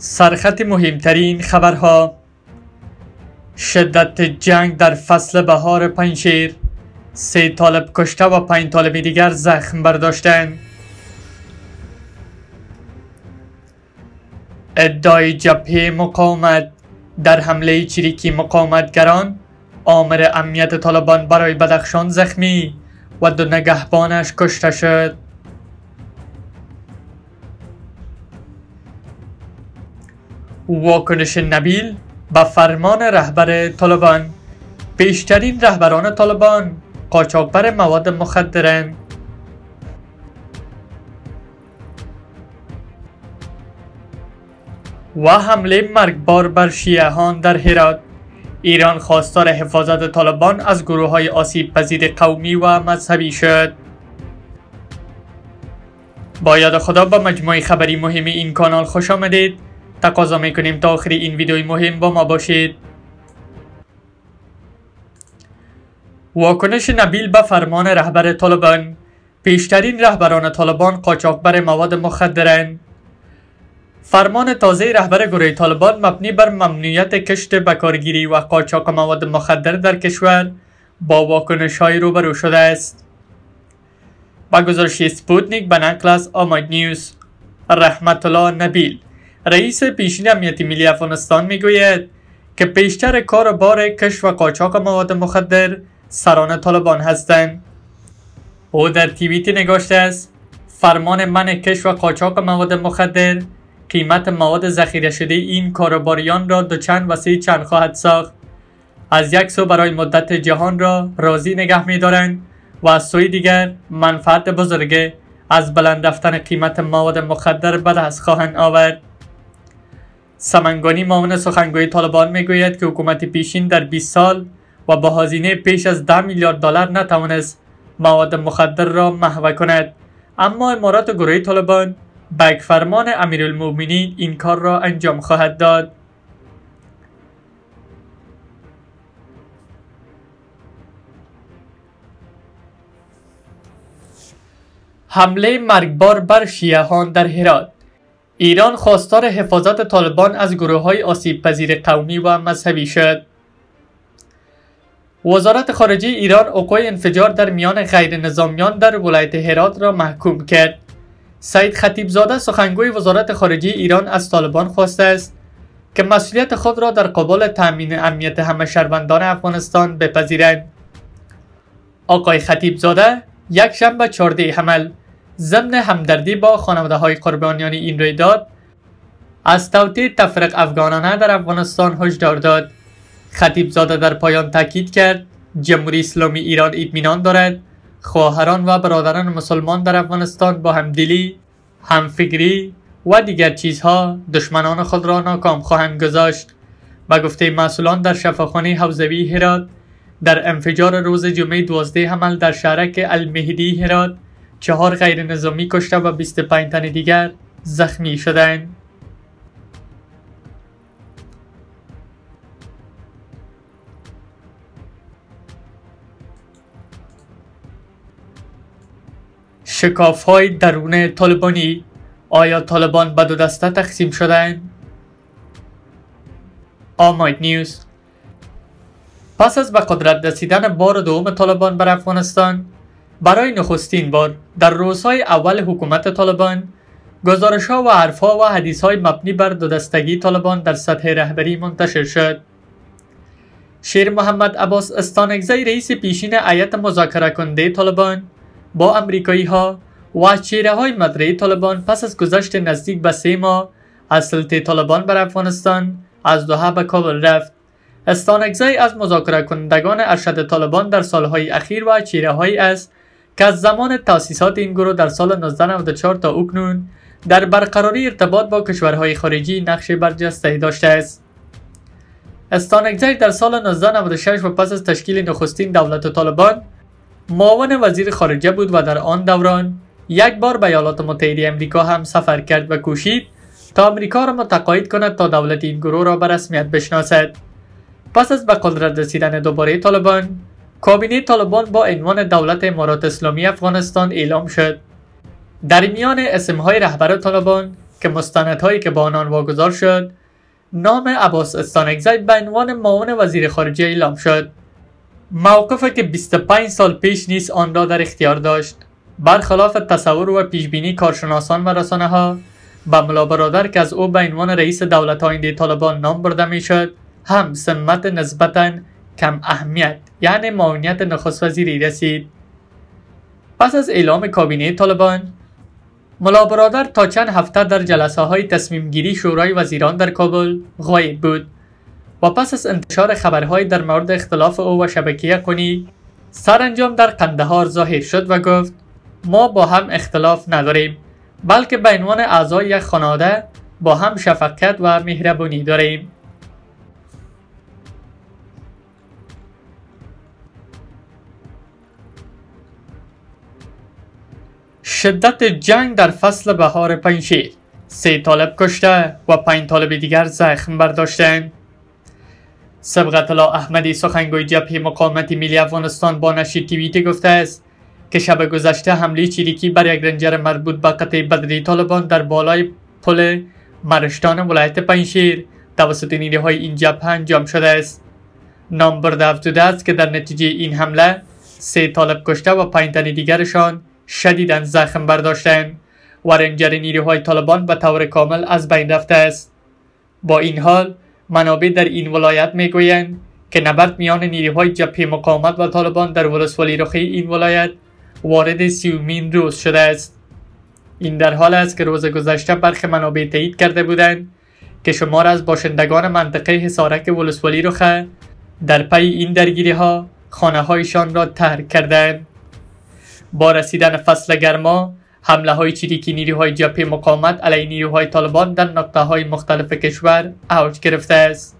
سرخط مهمترین خبرها شدت جنگ در فصل بهار پنجشیر سه طالب کشته و پنج طالب دیگر زخم برداشتند ادعای جبهه مقاومت در حمله چریکی مقاومتگران آمر امنیت طالبان برای بدخشان زخمی و دو نگهبانش کشته شد واکنش نبیل با فرمان رهبر طالبان بیشترین رهبران طالبان قاچاقبر مواد مخدرند و حمله مرگبار بر شیعهان در هرات ایران خواستار حفاظت طالبان از گروه های آسیب پذیر قومی و مذهبی شد با یاد خدا با مجموعه خبری مهم این کانال خوش آمدید تقاضا میکنیم تا آخری این ویدیوی مهم با ما باشید واکنش نبیل به فرمان رهبر طالبان پیشترین رهبران طالبان قاچاقبر مواد مخدرند فرمان تازه رهبر گروه طالبان مبنی بر ممنوعیت کشت بکارگیری و قاچاق مواد مخدر در کشور با واکنش های روبرو شده است با گزارش سپوتنیک به نقل از آماد نیوز رحمت الله نبیل رئیس پیشین امنیت ملی افغانستان میگوید که بیشتر کار بار کش و قاچاق مواد مخدر سران طالبان هستند او در تیویتی نگاشته است فرمان من کش و قاچاق مواد مخدر قیمت مواد ذخیره شده این کاروباریان را دو چند و سه چند خواهد ساخت از یک سو برای مدت جهان را راضی نگه می دارند و از سوی دیگر منفعت بزرگه از بلند رفتن قیمت مواد مخدر به از خواهند آورد سمنگانی معاون سخنگوی طالبان میگوید که حکومت پیشین در 20 سال و با هزینه پیش از 10 میلیارد دلار نتوانست مواد مخدر را محو کند اما امارات و گروه طالبان با فرمان امیرالمومنین این کار را انجام خواهد داد حمله مرگبار بر شیعهان در هرات ایران خواستار حفاظت طالبان از گروه های آسیب پذیر قومی و مذهبی شد. وزارت خارجه ایران اوقای انفجار در میان غیر نظامیان در ولایت هرات را محکوم کرد. سید خطیبزاده سخنگوی وزارت خارجه ایران از طالبان خواسته است که مسئولیت خود را در قبال تأمین امنیت همه شهروندان افغانستان بپذیرند. آقای خطیبزاده یک شنبه چارده حمل ضمن همدردی با خانواده های قربانیان این رویداد از توطیه تفرق افغانانه در افغانستان هشدار داد خطیب زاده در پایان تاکید کرد جمهوری اسلامی ایران اطمینان دارد خواهران و برادران مسلمان در افغانستان با همدلی همفکری و دیگر چیزها دشمنان خود را ناکام خواهند گذاشت به گفته مسئولان در شفاخانه حوزوی هرات در انفجار روز جمعه 12 حمل در شهرک المهدی هرات چهار غیر نظامی کشته و 25 تن دیگر زخمی شدند. شکاف های درون طالبانی آیا طالبان به دو دسته تقسیم شدند؟ آماید نیوز پس از به قدرت رسیدن بار دوم طالبان بر افغانستان برای نخستین بار در روزهای اول حکومت طالبان گزارش و حرفها و حدیث های مبنی بر دودستگی طالبان در سطح رهبری منتشر شد شیر محمد عباس استانگزی رئیس پیشین ایت مذاکره کننده طالبان با امریکایی ها و چیره های مدره طالبان پس از گذشت نزدیک به سه ماه از سلطه طالبان بر افغانستان از دوها به کابل رفت استانگزی از مذاکره کنندگان ارشد طالبان در سالهای اخیر و چیره است که از زمان تاسیسات این گروه در سال 1994 تا اکنون در برقراری ارتباط با کشورهای خارجی نقش برجسته داشته است. استانگزک در سال 1996 و پس از تشکیل نخستین دولت طالبان معاون وزیر خارجه بود و در آن دوران یک بار به ایالات متحده امریکا هم سفر کرد و کوشید تا امریکا را متقاعد کند تا دولت این گروه را به رسمیت بشناسد. پس از به قدرت رسیدن دوباره طالبان کابینه طالبان با عنوان دولت امارات اسلامی افغانستان اعلام شد در میان اسمهای رهبر طالبان که مستندهایی که با آنان واگذار شد نام عباس استانگزی به عنوان معاون وزیر خارجه اعلام شد موقف که 25 سال پیش نیست آن را در اختیار داشت برخلاف تصور و پیشبینی کارشناسان و رسانه ها به ملا برادر که از او به عنوان رئیس دولت آینده طالبان نام برده شد، هم سمت نسبتاً کم اهمیت یعنی معاونیت نخست وزیری رسید پس از اعلام کابینه طالبان ملا برادر تا چند هفته در جلسه های تصمیم گیری شورای وزیران در کابل غایب بود و پس از انتشار خبرهای در مورد اختلاف او و شبکیه کنی سرانجام در قندهار ظاهر شد و گفت ما با هم اختلاف نداریم بلکه به عنوان اعضای یک خانواده با هم شفقت و مهربانی داریم شدت جنگ در فصل بهار پنشیر سه طالب کشته و پنج طالب دیگر زخم برداشتن سبغت احمدی سخنگوی جبهه مقاومت ملی افغانستان با نشر تیویتی گفته است که شب گذشته حمله چیریکی بر یک رنجر مربوط به قطع بدری طالبان در بالای پل مرشتان ولایت پنشیر توسط نیروهای این جبهه انجام شده است نام برده افزوده است که در نتیجه این حمله سه طالب کشته و پنج تن دیگرشان شدیدا زخم برداشتند و رنجر نیروهای طالبان به طور کامل از بین رفته است با این حال منابع در این ولایت میگویند که نبرد میان نیروهای جبهه مقاومت و طالبان در ولسوالی رخی این ولایت وارد سیومین روز شده است این در حال است که روز گذشته برخی منابع تایید کرده بودند که شمار از باشندگان منطقه حسارک ولسوالی رخه در پی این درگیری ها خانه هایشان را ترک کردند با رسیدن فصل گرما حمله های چریکی نیروهای جبهه مقاومت علیه نیروهای طالبان در نقطه های مختلف کشور اوج گرفته است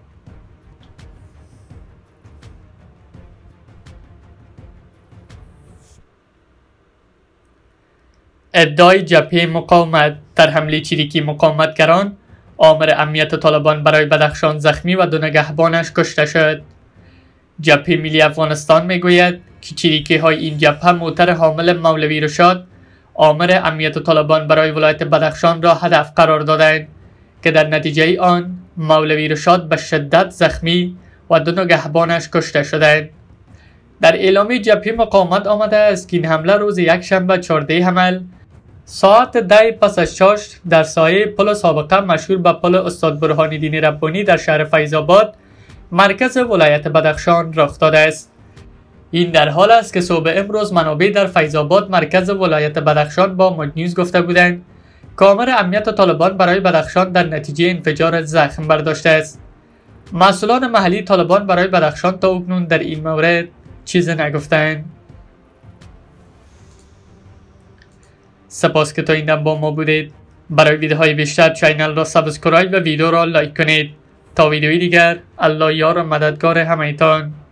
ادعای جبهه مقاومت در حمله چریکی مقاومتگران آمر امنیت طالبان برای بدخشان زخمی و دو نگهبانش کشته شد جبهه ملی افغانستان میگوید کچریکی های این جبهه موتر حامل مولوی رشاد آمر امنیت طالبان برای ولایت بدخشان را هدف قرار دادند که در نتیجه آن مولوی رشاد به شدت زخمی و دو نگهبانش کشته شدند در اعلامی جبهه مقاومت آمده است که این حمله روز شنبه چهارده حمل ساعت ده پس از چاشت در سایه پل سابقه مشهور به پل استاد برهانی دینی ربانی در شهر فیضآباد مرکز ولایت بدخشان رخ داده است این در حال است که صبح امروز منابع در فیضآباد مرکز ولایت بدخشان با نیوز گفته بودند کامر امنیت طالبان برای بدخشان در نتیجه انفجار زخم برداشته است مسئولان محلی طالبان برای بدخشان تا اکنون در این مورد چیزی نگفتند سپاس که تا این با ما بودید برای ویدیوهای بیشتر چینل را سابسکرایب و ویدیو را لایک کنید تا ویدیوی دیگر الله یار و مددگار ایتان.